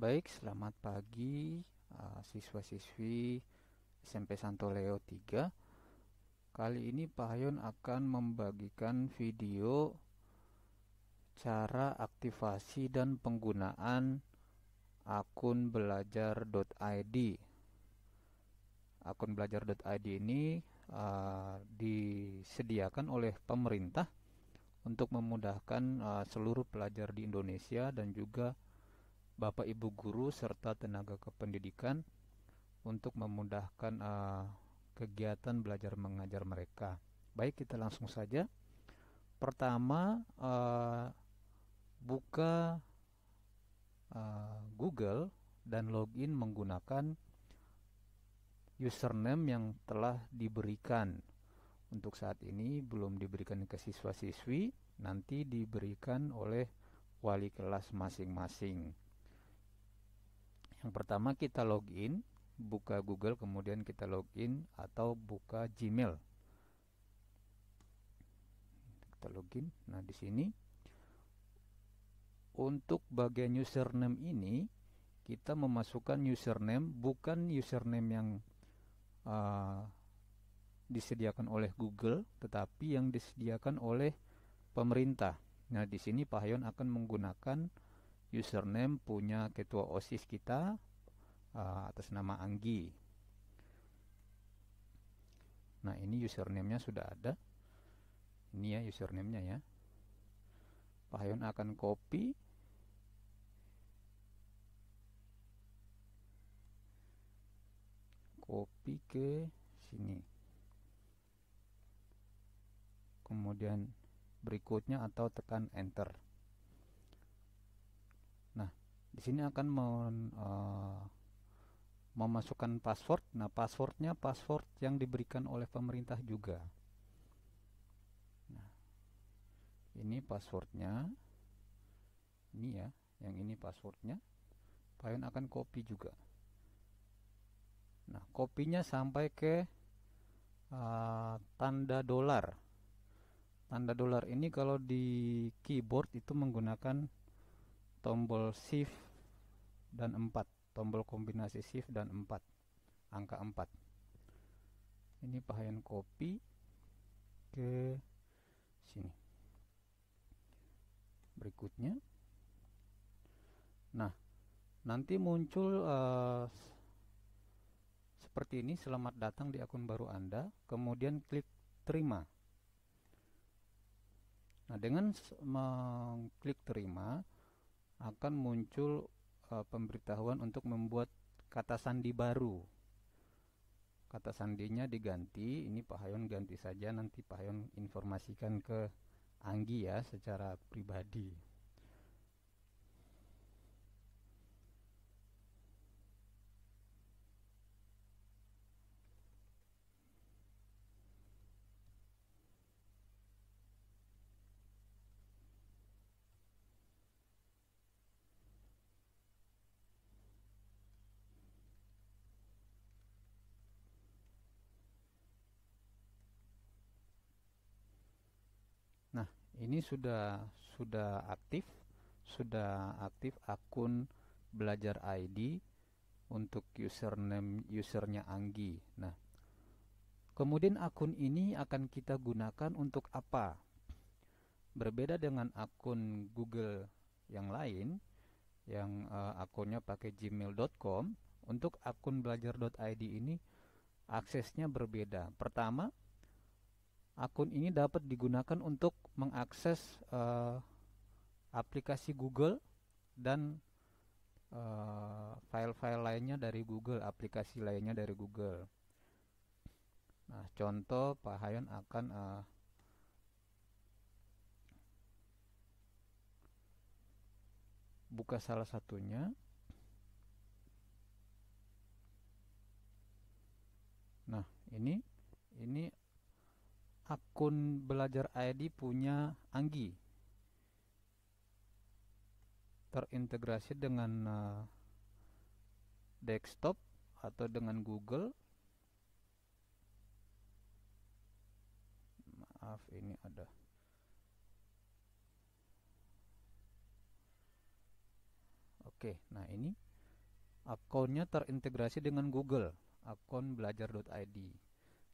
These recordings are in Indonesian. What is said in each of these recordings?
Baik, selamat pagi uh, siswa-siswi SMP Santo Leo 3. Kali ini Pak Hayon akan membagikan video cara aktivasi dan penggunaan akun belajar.id. Akun belajar.id ini uh, disediakan oleh pemerintah untuk memudahkan uh, seluruh pelajar di Indonesia dan juga Bapak Ibu guru serta tenaga kependidikan untuk memudahkan uh, kegiatan belajar mengajar mereka. Baik, kita langsung saja. Pertama, uh, buka uh, Google dan login menggunakan username yang telah diberikan. Untuk saat ini belum diberikan ke siswa-siswi, nanti diberikan oleh wali kelas masing-masing. Yang pertama kita login, buka Google kemudian kita login atau buka Gmail. Kita login. Nah, di sini untuk bagian username ini kita memasukkan username bukan username yang uh, disediakan oleh Google tetapi yang disediakan oleh pemerintah. Nah, di sini Pak Hayon akan menggunakan username punya ketua OSIS kita uh, atas nama Anggi. Nah, ini username-nya sudah ada. Ini ya username-nya ya. Pak Hayon akan copy copy ke sini. Kemudian berikutnya atau tekan enter di sini akan men, uh, memasukkan password nah passwordnya password yang diberikan oleh pemerintah juga nah, ini passwordnya ini ya yang ini passwordnya Pion akan copy juga nah kopinya sampai ke uh, tanda dolar tanda dolar ini kalau di keyboard itu menggunakan tombol shift dan 4 tombol kombinasi shift dan 4 angka 4 ini pahayan kopi ke sini berikutnya nah nanti muncul uh, seperti ini selamat datang di akun baru anda kemudian klik terima nah dengan mengklik terima akan muncul uh, pemberitahuan untuk membuat kata sandi baru. Kata sandinya diganti, ini Pak Hayon ganti saja nanti Pak Hayon informasikan ke Anggi ya secara pribadi. ini sudah sudah aktif sudah aktif akun belajar ID untuk username usernya Anggi. Nah, kemudian akun ini akan kita gunakan untuk apa? Berbeda dengan akun Google yang lain yang uh, akunnya pakai gmail.com, untuk akun belajar.id ini aksesnya berbeda. Pertama, akun ini dapat digunakan untuk mengakses uh, aplikasi Google dan eh, file-file uh, lainnya dari Google, aplikasi lainnya dari Google. Nah, contoh Pak Hayon akan uh, buka salah satunya. Nah, ini ini akun belajar ID punya Anggi terintegrasi dengan uh, desktop atau dengan Google maaf ini ada oke nah ini akunnya terintegrasi dengan Google akun belajar.id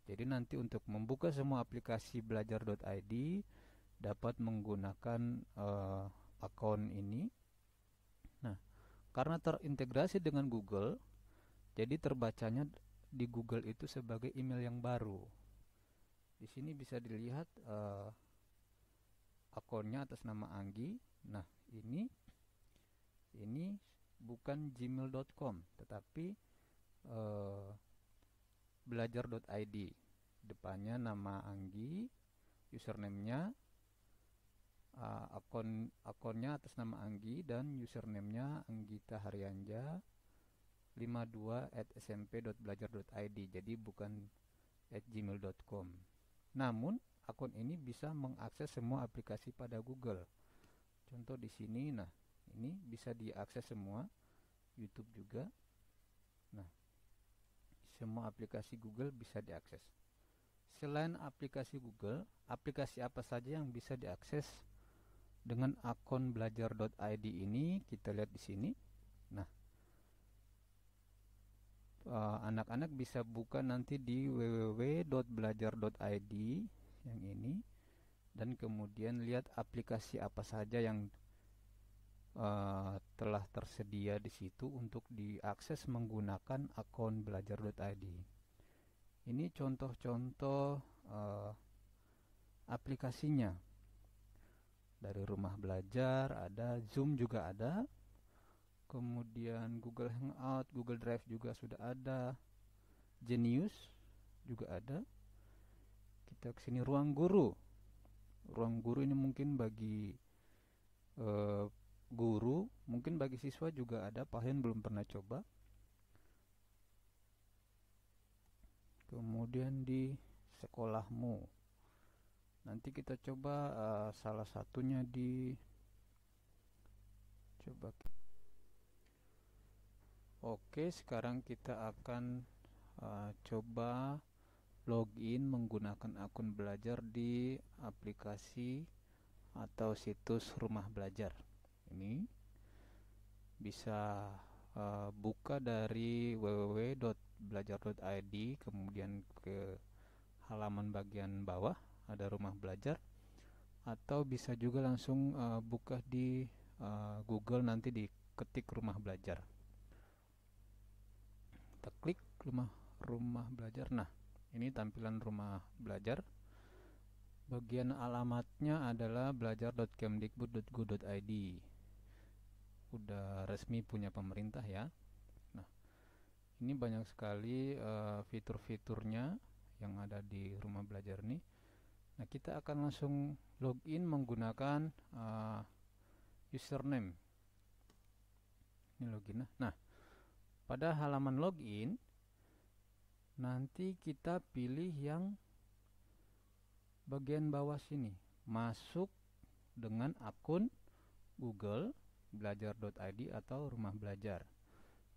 jadi nanti untuk membuka semua aplikasi belajar.id dapat menggunakan uh, eh, akun ini. Nah, karena terintegrasi dengan Google, jadi terbacanya di Google itu sebagai email yang baru. Di sini bisa dilihat uh, eh, akunnya atas nama Anggi. Nah, ini ini bukan gmail.com, tetapi uh, belajar.id depannya nama Anggi username-nya uh, akun akunnya atas nama Anggi dan username-nya Anggita Haryanja 52 at smp.belajar.id jadi bukan gmail.com namun akun ini bisa mengakses semua aplikasi pada Google contoh di sini nah ini bisa diakses semua YouTube juga semua aplikasi Google bisa diakses. Selain aplikasi Google, aplikasi apa saja yang bisa diakses dengan akun belajar.id ini kita lihat di sini. Nah, eh, anak-anak uh, bisa buka nanti di www.belajar.id yang ini dan kemudian lihat aplikasi apa saja yang Eh, telah tersedia di situ untuk diakses menggunakan akun belajar.id. Ini contoh-contoh uh, aplikasinya. Dari rumah belajar ada, Zoom juga ada. Kemudian Google Hangout, Google Drive juga sudah ada. Genius juga ada. Kita ke sini ruang guru. Ruang guru ini mungkin bagi uh, guru, mungkin bagi siswa juga ada pahin belum pernah coba. Kemudian di sekolahmu. Nanti kita coba uh, salah satunya di coba Oke, sekarang kita akan uh, coba login menggunakan akun belajar di aplikasi atau situs rumah belajar ini bisa uh, buka dari www.belajar.id kemudian ke halaman bagian bawah ada rumah belajar atau bisa juga langsung uh, buka di uh, Google nanti diketik rumah belajar kita klik rumah rumah belajar nah ini tampilan rumah belajar bagian alamatnya adalah belajar.kemdikbud.go.id udah resmi punya pemerintah ya nah ini banyak sekali uh, fitur-fiturnya yang ada di rumah belajar ini nah kita akan langsung login menggunakan uh, username ini login nah pada halaman login nanti kita pilih yang bagian bawah sini masuk dengan akun Google belajar.id atau rumah belajar.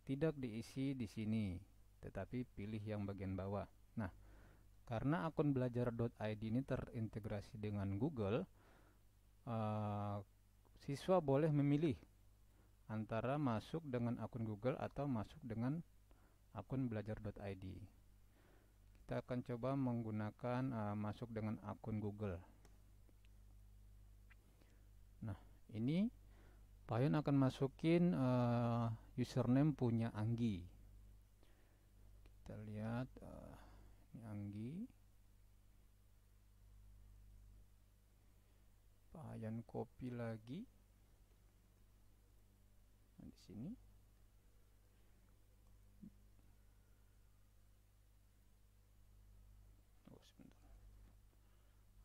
Tidak diisi di sini, tetapi pilih yang bagian bawah. Nah, karena akun belajar.id ini terintegrasi dengan Google, uh, siswa boleh memilih antara masuk dengan akun Google atau masuk dengan akun belajar.id. Kita akan coba menggunakan uh, masuk dengan akun Google. Nah, ini Payun akan masukin uh, username punya Anggi kita lihat uh, ini Anggi Payun copy lagi nah, di sini oh,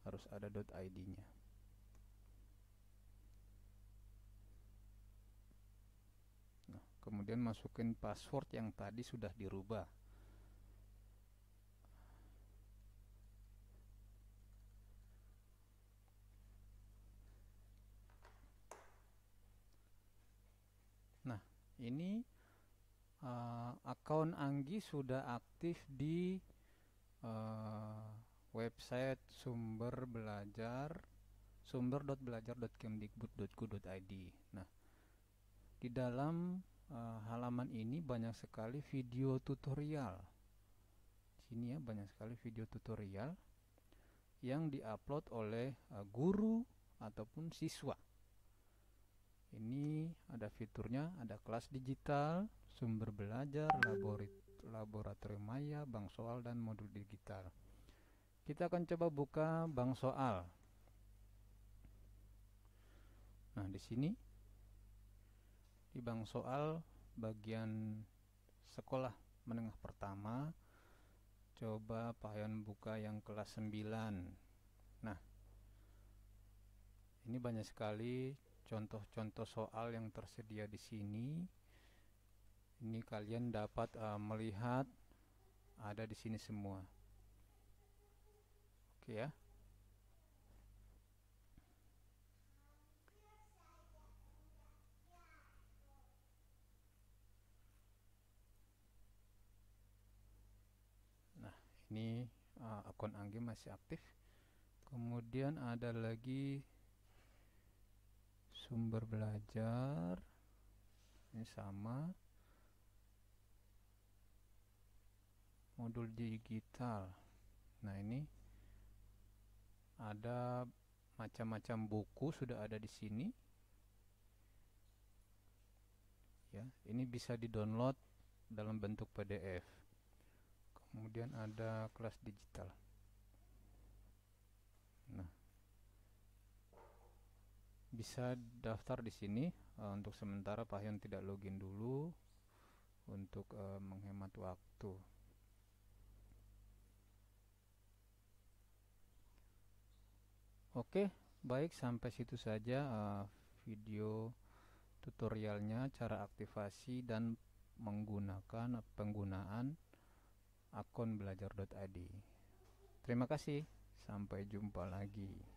harus ada .id-nya. kemudian masukin password yang tadi sudah dirubah nah ini uh, eh, akun Anggi sudah aktif di uh, website sumber belajar sumber.belajar.kemdikbud.go.id. Nah, di dalam Eh, halaman ini banyak sekali video tutorial sini ya banyak sekali video tutorial yang diupload oleh eh, guru ataupun siswa ini ada fiturnya ada kelas digital sumber belajar laboratorium maya bank soal dan modul digital kita akan coba buka bank soal nah di sini di bank soal bagian sekolah menengah pertama coba payon buka yang kelas 9 nah ini banyak sekali contoh-contoh soal yang tersedia di sini ini kalian dapat uh, melihat ada di sini semua oke okay, ya ini uh, akun Anggi masih aktif kemudian ada lagi sumber belajar ini sama modul digital nah ini ada macam-macam buku sudah ada di sini ya ini bisa di download dalam bentuk PDF kemudian ada kelas digital nah bisa daftar di sini uh, untuk sementara Pak Hyun tidak login dulu untuk uh, menghemat waktu Oke baik sampai situ saja uh, video tutorialnya cara aktivasi dan menggunakan penggunaan akun belajar.id. Terima kasih, sampai jumpa lagi.